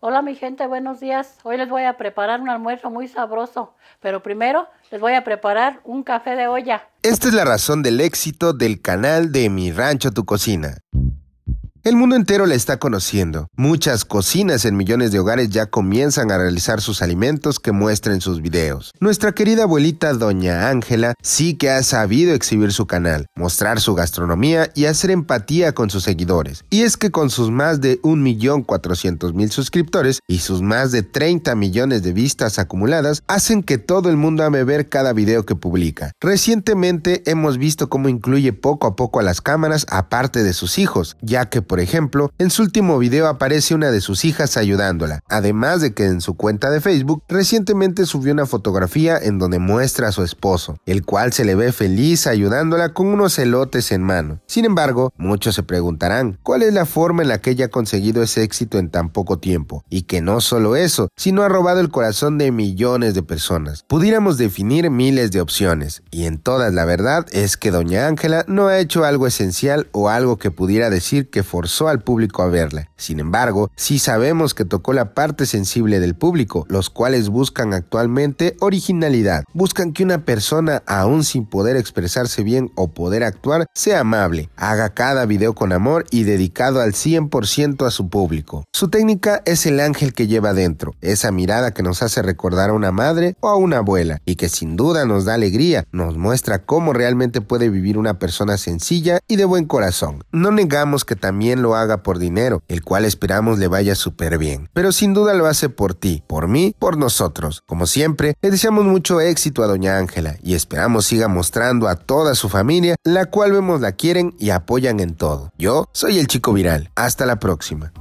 Hola mi gente, buenos días. Hoy les voy a preparar un almuerzo muy sabroso, pero primero les voy a preparar un café de olla. Esta es la razón del éxito del canal de Mi Rancho Tu Cocina. El mundo entero la está conociendo. Muchas cocinas en millones de hogares ya comienzan a realizar sus alimentos que muestren sus videos. Nuestra querida abuelita Doña Ángela sí que ha sabido exhibir su canal, mostrar su gastronomía y hacer empatía con sus seguidores. Y es que con sus más de 1.400.000 suscriptores y sus más de 30 millones de vistas acumuladas, hacen que todo el mundo ame ver cada video que publica. Recientemente hemos visto cómo incluye poco a poco a las cámaras aparte de sus hijos, ya que por por ejemplo, en su último video aparece una de sus hijas ayudándola, además de que en su cuenta de Facebook recientemente subió una fotografía en donde muestra a su esposo, el cual se le ve feliz ayudándola con unos elotes en mano. Sin embargo, muchos se preguntarán, ¿cuál es la forma en la que ella ha conseguido ese éxito en tan poco tiempo? Y que no solo eso, sino ha robado el corazón de millones de personas. Pudiéramos definir miles de opciones, y en todas la verdad es que Doña Ángela no ha hecho algo esencial o algo que pudiera decir que forzó al público a verla. Sin embargo, sí sabemos que tocó la parte sensible del público, los cuales buscan actualmente originalidad. Buscan que una persona, aún sin poder expresarse bien o poder actuar, sea amable, haga cada video con amor y dedicado al 100% a su público. Su técnica es el ángel que lleva dentro, esa mirada que nos hace recordar a una madre o a una abuela, y que sin duda nos da alegría, nos muestra cómo realmente puede vivir una persona sencilla y de buen corazón. No negamos que también lo haga por dinero, el cual esperamos le vaya súper bien. Pero sin duda lo hace por ti, por mí, por nosotros. Como siempre, le deseamos mucho éxito a doña Ángela y esperamos siga mostrando a toda su familia, la cual vemos la quieren y apoyan en todo. Yo soy el chico viral. Hasta la próxima.